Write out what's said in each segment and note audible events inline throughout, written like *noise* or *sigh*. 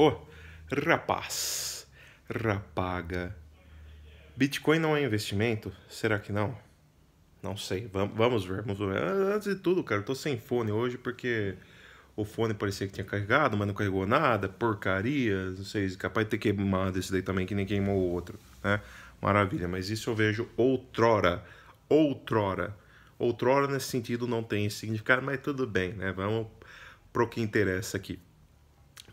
Ô, oh, rapaz, rapaga. Bitcoin não é investimento? Será que não? Não sei. Vamos, vamos ver, vamos ver. Antes de tudo, cara, eu tô sem fone hoje porque o fone parecia que tinha carregado, mas não carregou nada. Porcaria, não sei, capaz de ter queimado esse daí também, que nem queimou o outro, né? Maravilha, mas isso eu vejo outrora. Outrora. Outrora, nesse sentido, não tem significado, mas tudo bem, né? Vamos pro que interessa aqui.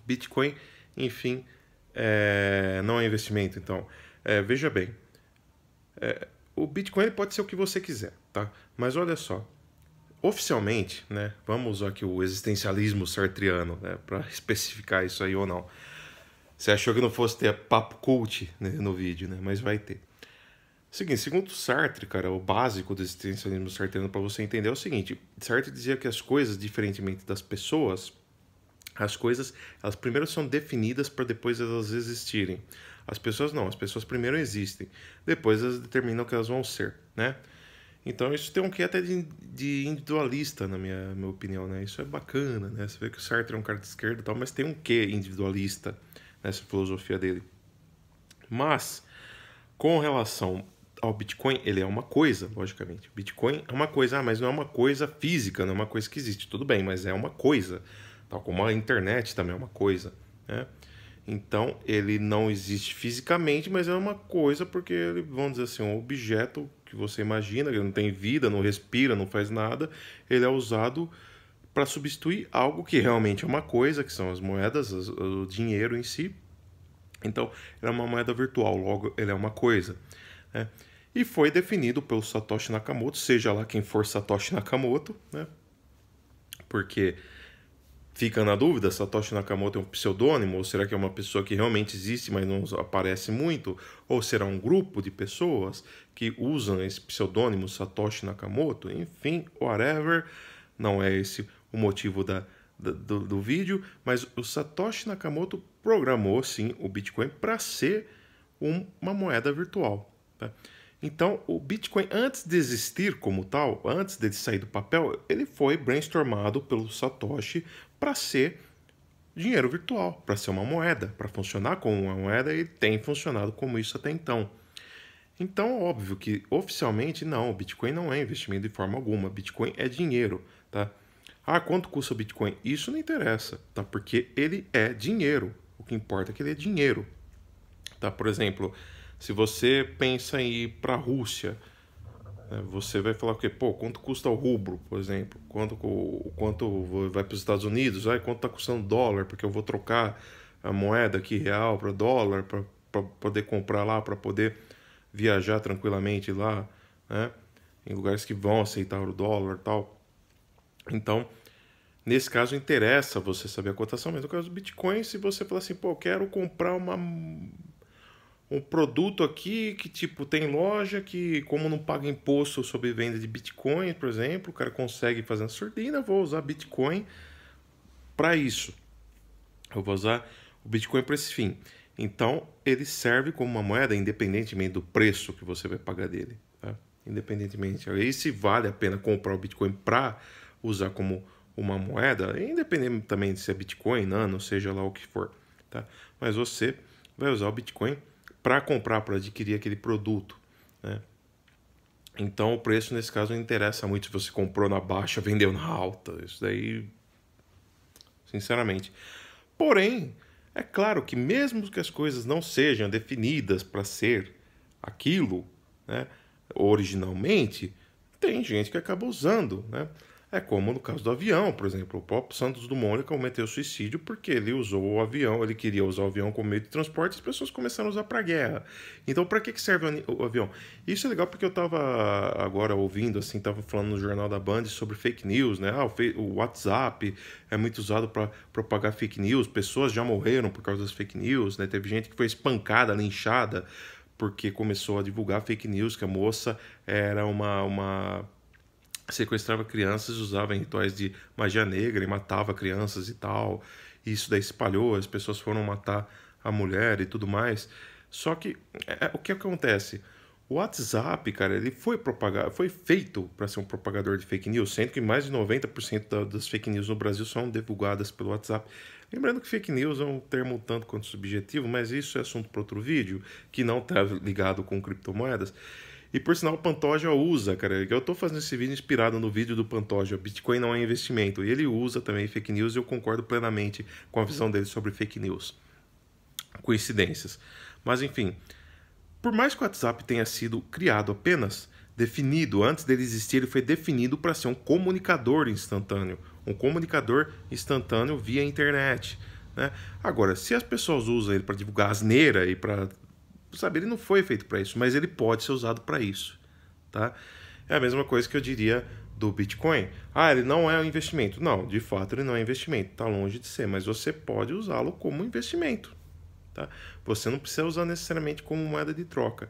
Bitcoin enfim, é, não é investimento. Então, é, veja bem, é, o Bitcoin pode ser o que você quiser, tá? Mas olha só, oficialmente, né? Vamos usar aqui o existencialismo sartriano, né? Para *laughs* especificar isso aí ou não. Você achou que não fosse ter papo cult né, no vídeo, né? Mas vai ter. Seguinte, segundo Sartre, cara, o básico do existencialismo sartreano para você entender é o seguinte: Sartre dizia que as coisas, diferentemente das pessoas, as coisas, elas primeiro são definidas para depois elas existirem. As pessoas não, as pessoas primeiro existem, depois elas determinam o que elas vão ser, né? Então isso tem um quê até de, de individualista, na minha, minha opinião, né? Isso é bacana, né? Você vê que o Sartre é um cara de esquerda e tal, mas tem um quê individualista nessa filosofia dele. Mas, com relação ao Bitcoin, ele é uma coisa, logicamente. Bitcoin é uma coisa, ah, mas não é uma coisa física, não é uma coisa que existe. Tudo bem, mas é uma coisa tal como a internet também é uma coisa, né? Então ele não existe fisicamente, mas é uma coisa porque ele, vamos dizer assim, um objeto que você imagina, que não tem vida, não respira, não faz nada, ele é usado para substituir algo que realmente é uma coisa, que são as moedas, as, o dinheiro em si. Então, ele é uma moeda virtual, logo ele é uma coisa. Né? E foi definido pelo Satoshi Nakamoto, seja lá quem for Satoshi Nakamoto, né? porque Fica na dúvida, Satoshi Nakamoto é um pseudônimo, ou será que é uma pessoa que realmente existe, mas não aparece muito? Ou será um grupo de pessoas que usam esse pseudônimo Satoshi Nakamoto? Enfim, whatever, não é esse o motivo da, da do, do vídeo, mas o Satoshi Nakamoto programou sim o Bitcoin para ser um, uma moeda virtual. Tá? Então, o Bitcoin, antes de existir como tal, antes de sair do papel, ele foi brainstormado pelo Satoshi para ser dinheiro virtual, para ser uma moeda, para funcionar como uma moeda e tem funcionado como isso até então. Então, óbvio que oficialmente não, o Bitcoin não é investimento de forma alguma, Bitcoin é dinheiro, tá? Ah, quanto custa o Bitcoin? Isso não interessa, tá? Porque ele é dinheiro. O que importa é que ele é dinheiro, tá? Por exemplo, se você pensa em ir para a Rússia, é, você vai falar o quê? Pô, quanto custa o rubro, por exemplo? Quanto, quanto vai para os Estados Unidos? Ah, quanto está custando dólar? Porque eu vou trocar a moeda aqui real para dólar para poder comprar lá, para poder viajar tranquilamente lá, né? Em lugares que vão aceitar o dólar tal. Então, nesse caso, interessa você saber a cotação, mas no caso do Bitcoin, se você falar assim, pô, eu quero comprar uma um produto aqui que, tipo, tem loja que, como não paga imposto sobre venda de Bitcoin, por exemplo, o cara consegue fazer uma surdina, vou usar Bitcoin para isso. Eu vou usar o Bitcoin para esse fim. Então, ele serve como uma moeda, independentemente do preço que você vai pagar dele. Tá? Independentemente. Aí, se vale a pena comprar o Bitcoin para usar como uma moeda, independente também de se é Bitcoin, Nano, seja lá o que for. Tá? Mas você vai usar o Bitcoin para comprar, para adquirir aquele produto. Né? Então o preço nesse caso não interessa muito se você comprou na baixa, vendeu na alta. Isso daí, sinceramente. Porém, é claro que mesmo que as coisas não sejam definidas para ser aquilo, né, originalmente, tem gente que acaba usando, né? É como no caso do avião, por exemplo, o próprio Santos Dumont cometeu suicídio porque ele usou o avião, ele queria usar o avião como meio de transporte e as pessoas começaram a usar para guerra. Então, para que, que serve o avião? Isso é legal porque eu estava agora ouvindo, assim, estava falando no jornal da Band sobre fake news, né? Ah, o WhatsApp é muito usado para propagar fake news, pessoas já morreram por causa das fake news, né? Teve gente que foi espancada, linchada, porque começou a divulgar fake news, que a moça era uma. uma sequestrava crianças, usava rituais de magia negra e matava crianças e tal. E isso daí espalhou, as pessoas foram matar a mulher e tudo mais. Só que é, é o que acontece? O WhatsApp, cara, ele foi propagado, foi feito para ser um propagador de fake news, sendo que mais de 90% da, das fake news no Brasil são divulgadas pelo WhatsApp. Lembrando que fake news é um termo tanto quanto subjetivo, mas isso é assunto para outro vídeo, que não está ligado com criptomoedas. E por sinal, o Pantoja usa, cara. Eu estou fazendo esse vídeo inspirado no vídeo do Pantoja. Bitcoin não é investimento. E ele usa também fake news e eu concordo plenamente com a visão dele sobre fake news. Coincidências. Mas enfim, por mais que o WhatsApp tenha sido criado apenas definido, antes dele existir, ele foi definido para ser um comunicador instantâneo. Um comunicador instantâneo via internet. Né? Agora, se as pessoas usam ele para divulgar asneira e para Tipo, sabe, ele não foi feito para isso, mas ele pode ser usado para isso, tá? É a mesma coisa que eu diria do Bitcoin. Ah, ele não é um investimento. Não, de fato ele não é investimento, está longe de ser, mas você pode usá-lo como investimento, tá? Você não precisa usar necessariamente como moeda de troca.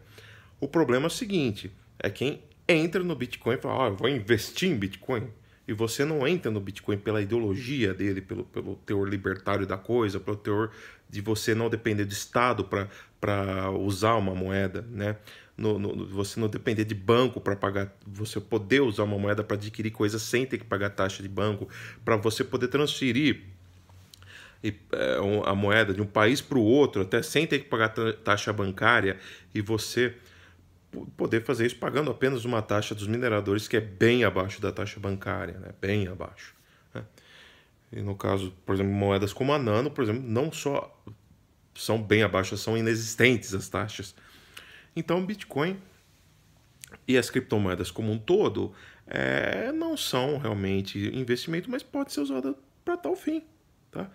O problema é o seguinte, é quem entra no Bitcoin e fala, ah, eu vou investir em Bitcoin e você não entra no Bitcoin pela ideologia dele, pelo, pelo teor libertário da coisa, pelo teor de você não depender do Estado para usar uma moeda, né? No, no, você não depender de banco para pagar, você poder usar uma moeda para adquirir coisas sem ter que pagar taxa de banco, para você poder transferir é, a moeda de um país para o outro, até sem ter que pagar taxa bancária, e você poder fazer isso pagando apenas uma taxa dos mineradores que é bem abaixo da taxa bancária, né? bem abaixo. Né? E no caso, por exemplo, moedas como a Nano, por exemplo, não só são bem abaixo, são inexistentes as taxas. Então, Bitcoin e as criptomoedas como um todo é, não são realmente investimento, mas pode ser usada para tal fim. Tá?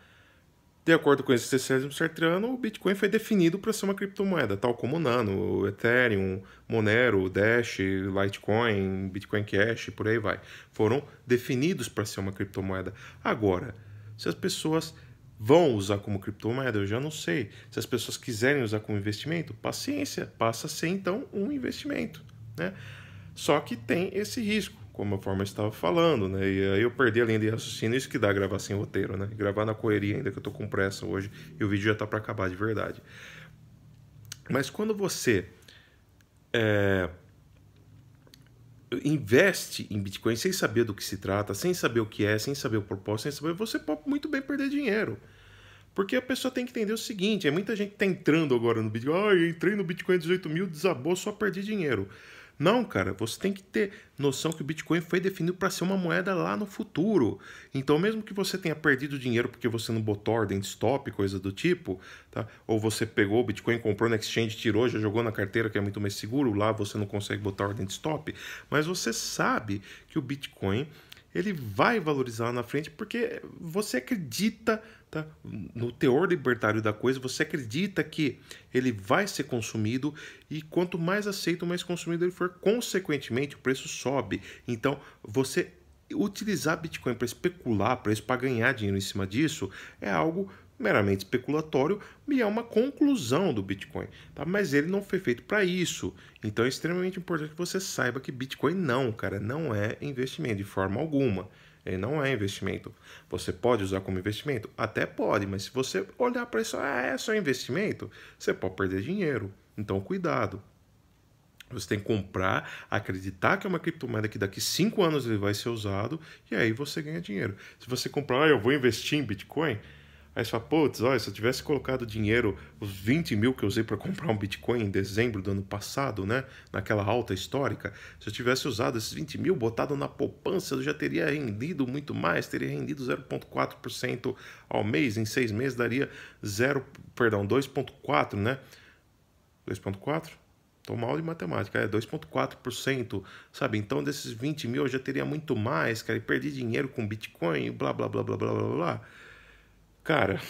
De acordo com esse César Sartrano, o Bitcoin foi definido para ser uma criptomoeda, tal como o Nano, o Ethereum, Monero, Dash, Litecoin, Bitcoin Cash, por aí vai. Foram definidos para ser uma criptomoeda. Agora, se as pessoas vão usar como criptomoeda, eu já não sei. Se as pessoas quiserem usar como investimento, paciência, passa a ser então um investimento. Né? Só que tem esse risco como a forma estava falando, né? E aí eu perdi a linha de raciocínio, isso que dá gravar sem roteiro, né? Gravar na correria ainda que eu tô com pressa hoje e o vídeo já tá para acabar de verdade. Mas quando você é, investe em Bitcoin sem saber do que se trata, sem saber o que é, sem saber o propósito, sem saber, você pode muito bem perder dinheiro. Porque a pessoa tem que entender o seguinte: é muita gente que está entrando agora no Bitcoin. Ah, entrei no Bitcoin 18 mil, desabou, só perdi dinheiro. Não, cara, você tem que ter noção que o Bitcoin foi definido para ser uma moeda lá no futuro. Então, mesmo que você tenha perdido dinheiro porque você não botou ordem de stop, coisa do tipo, tá? ou você pegou o Bitcoin, comprou na exchange, tirou, já jogou na carteira, que é muito mais seguro, lá você não consegue botar ordem de stop, mas você sabe que o Bitcoin ele vai valorizar lá na frente porque você acredita tá, no teor libertário da coisa, você acredita que ele vai ser consumido e quanto mais aceito, mais consumido ele for, consequentemente o preço sobe. Então você utilizar Bitcoin para especular, para isso, para ganhar dinheiro em cima disso, é algo meramente especulatório e é uma conclusão do Bitcoin. Tá? Mas ele não foi feito para isso. Então é extremamente importante que você saiba que Bitcoin não, cara, não é investimento de forma alguma. Ele não é investimento. Você pode usar como investimento? Até pode, mas se você olhar para isso, ah, é só investimento, você pode perder dinheiro. Então cuidado. Você tem que comprar, acreditar que é uma criptomoeda que daqui cinco anos ele vai ser usado e aí você ganha dinheiro. Se você comprar, ah, eu vou investir em Bitcoin, Aí você fala, putz, olha, se eu tivesse colocado dinheiro, os 20 mil que eu usei para comprar um Bitcoin em dezembro do ano passado, né? Naquela alta histórica, se eu tivesse usado esses 20 mil, botado na poupança, eu já teria rendido muito mais, teria rendido 0,4% ao mês, em seis meses daria 0, perdão, 2,4%, né? 2,4%? tô mal de matemática, é 2,4%, sabe? Então desses 20 mil eu já teria muito mais, cara, e perdi dinheiro com Bitcoin, blá, blá, blá, blá, blá, blá, blá. Cara,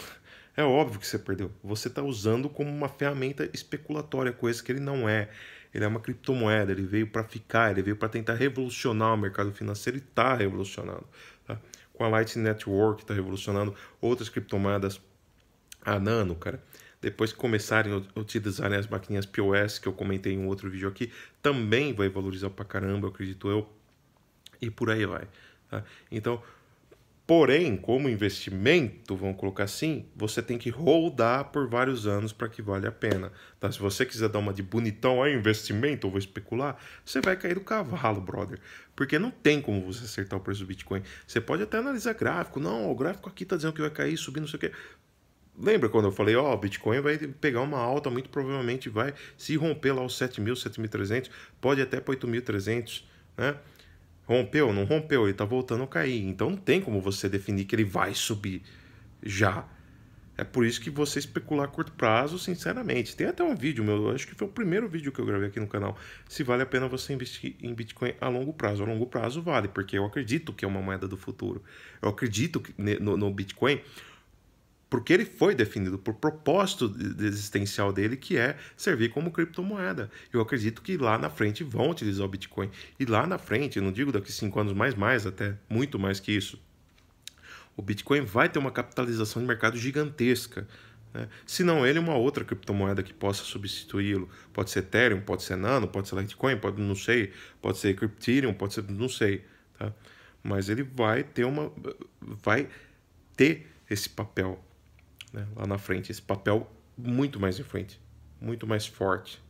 é óbvio que você perdeu. Você está usando como uma ferramenta especulatória, coisa que ele não é. Ele é uma criptomoeda, ele veio para ficar, ele veio para tentar revolucionar o mercado financeiro e está revolucionando. Tá? Com a Lightning Network está revolucionando, outras criptomoedas, a Nano, cara, depois que começarem a utilizar as maquininhas POS, que eu comentei em um outro vídeo aqui, também vai valorizar pra caramba, acredito eu, e por aí vai. Tá? Então, Porém, como investimento, vamos colocar assim, você tem que rodar por vários anos para que vale a pena. Tá? Se você quiser dar uma de bonitão, aí investimento, eu vou especular, você vai cair do cavalo, brother. Porque não tem como você acertar o preço do Bitcoin. Você pode até analisar gráfico. Não, o gráfico aqui está dizendo que vai cair, subir, não sei o quê. Lembra quando eu falei, ó, oh, Bitcoin vai pegar uma alta, muito provavelmente vai se romper lá os 7.000, 7.300, pode até para 8.300, né? Rompeu? Não rompeu, ele está voltando a cair. Então não tem como você definir que ele vai subir já. É por isso que você especular a curto prazo, sinceramente. Tem até um vídeo meu, acho que foi o primeiro vídeo que eu gravei aqui no canal, se vale a pena você investir em Bitcoin a longo prazo. A longo prazo vale, porque eu acredito que é uma moeda do futuro. Eu acredito que, no, no Bitcoin porque ele foi definido por propósito existencial dele, que é servir como criptomoeda. Eu acredito que lá na frente vão utilizar o Bitcoin. E lá na frente, não digo daqui cinco anos mais, mais até, muito mais que isso, o Bitcoin vai ter uma capitalização de mercado gigantesca. Né? Se não ele, uma outra criptomoeda que possa substituí-lo. Pode ser Ethereum, pode ser Nano, pode ser Litecoin, pode, não sei, pode ser Cryptidium, pode ser, não sei. Tá? Mas ele vai ter uma. vai ter esse papel né, lá na frente, esse papel muito mais em frente, muito mais forte.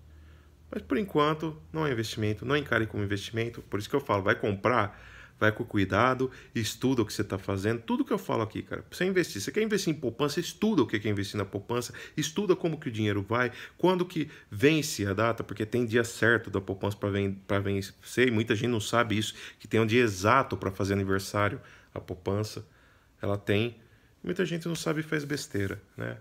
Mas por enquanto, não é investimento, não encare como investimento. Por isso que eu falo, vai comprar, vai com cuidado, estuda o que você está fazendo. Tudo que eu falo aqui, cara, você investir. Você quer investir em poupança, estuda o é que é investir na poupança, estuda como que o dinheiro vai, quando que vence a data, porque tem dia certo da poupança para vencer. E muita gente não sabe isso, que tem um dia exato para fazer aniversário a poupança. Ela tem muita gente não sabe e faz besteira, né?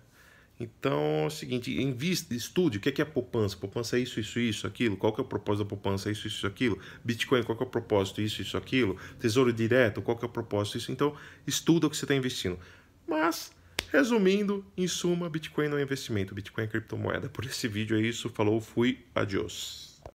Então é o seguinte, invista, estude o que é, que é poupança. Poupança é isso, isso, isso, aquilo. Qual que é o propósito da poupança? É isso, isso, aquilo. Bitcoin, qual que é o propósito? Isso, isso, aquilo. Tesouro direto, qual que é o propósito? Isso. Então, estuda o que você está investindo. Mas, resumindo, em suma, Bitcoin não é investimento. Bitcoin é criptomoeda. Por esse vídeo é isso. Falou, fui, adiós.